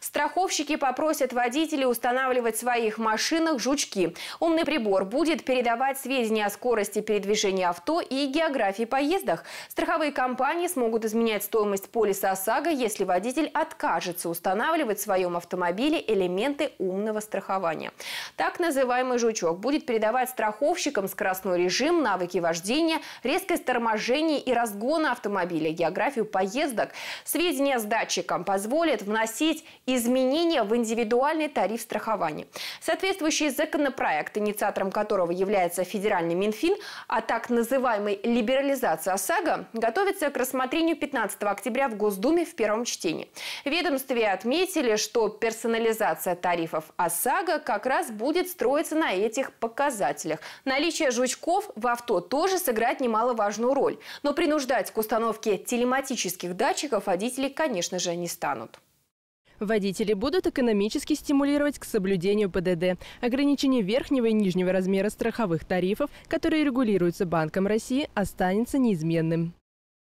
Страховщики попросят водителей устанавливать в своих машинах жучки. Умный прибор будет передавать сведения о скорости передвижения авто и географии поездах. Страховые компании смогут изменять стоимость полиса ОСАГО, если водитель откажется устанавливать в своем автомобиле элементы умного страхования. Так называемый жучок будет передавать страховщикам скоростной режим, навыки вождения, резкость торможения и разгона автомобиля, географию поездок. Сведения с датчиком позволят вносить изменения в индивидуальный тариф страхования. Соответствующий законопроект, инициатором которого является федеральный Минфин, а так называемой либерализация ОСАГО, готовится к рассмотрению 15 октября в Госдуме в первом чтении. В ведомстве отметили, что персонализация тарифов ОСАГО как раз будет строиться на этих показателях. Наличие жучков в авто тоже сыграет немаловажную роль. Но принуждать к установке телематических датчиков водителей конечно же, не станут. Водители будут экономически стимулировать к соблюдению ПДД, ограничение верхнего и нижнего размера страховых тарифов, которые регулируются Банком России, останется неизменным.